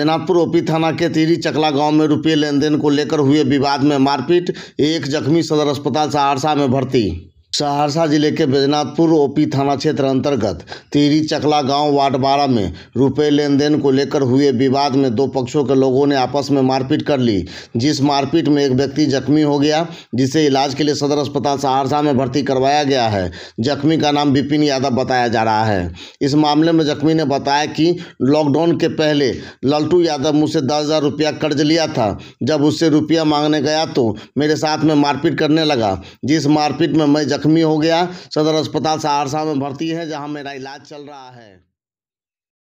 Senapur OP थाना के तिरी चकला गांव में रुपये लेनदेन को लेकर हुए विवाद में मारपीट एक जख्मी सदर अस्पताल सहरसा में भर्ती सहरसा जिले के बैजनाथपुर ओपी थाना क्षेत्र अंतर्गत तिरी चकला गांव वार्ड बारह में रुपए लेन देन को लेकर हुए विवाद में दो पक्षों के लोगों ने आपस में मारपीट कर ली जिस मारपीट में एक व्यक्ति जख्मी हो गया जिसे इलाज के लिए सदर अस्पताल सहरसा में भर्ती करवाया गया है जख्मी का नाम विपिन यादव बताया जा रहा है इस मामले में जख्मी ने बताया कि लॉकडाउन के पहले लल्टू यादव मुझसे दस हज़ार रुपया कर्ज लिया था जब उससे रुपया मांगने गया तो मेरे साथ में मारपीट करने लगा जिस मारपीट में मैं जख्मी हो गया सदर अस्पताल सहरसा में भर्ती है जहां मेरा इलाज चल रहा है